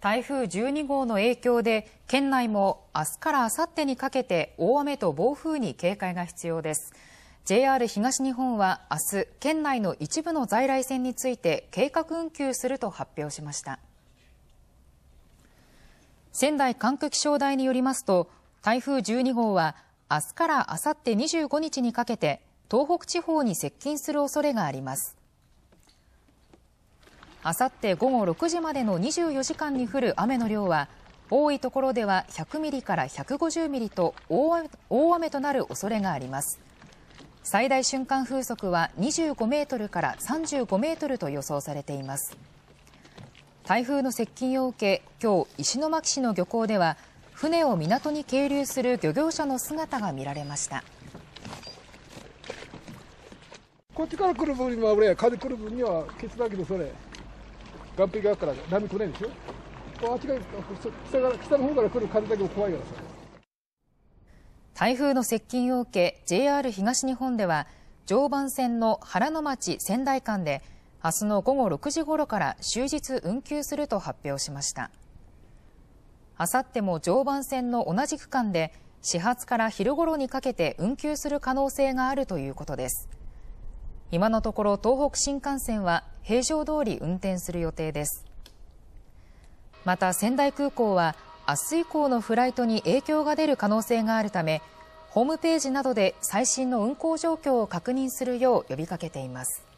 台風12号の影響で県内も明日からあさってにかけて大雨と暴風に警戒が必要です JR 東日本は明日県内の一部の在来線について計画運休すると発表しました仙台管区気象台によりますと台風12号は明日からあさって25日にかけて東北地方に接近する恐れがありますあさって午後6時までの24時間に降る雨の量は多いところでは100ミリから150ミリと大雨となる恐れがあります最大瞬間風速は25メートルから35メートルと予想されています台風の接近を受け今日石巻市の漁港では船を港に係留する漁業者の姿が見られましたこっちから来る分には俺風来る分にはケツだけどそれ岸壁側から波来ないですよあっちが北か北の方から来る風だけも怖いからさ台風の接近を受け JR 東日本では常磐線の原野町仙台間で明日の午後6時ごろから終日運休すると発表しましたあさっても常磐線の同じ区間で始発から昼ごろにかけて運休する可能性があるということです今のところ東北新幹線は平常通り運転する予定ですまた仙台空港は明日以降のフライトに影響が出る可能性があるためホームページなどで最新の運航状況を確認するよう呼びかけています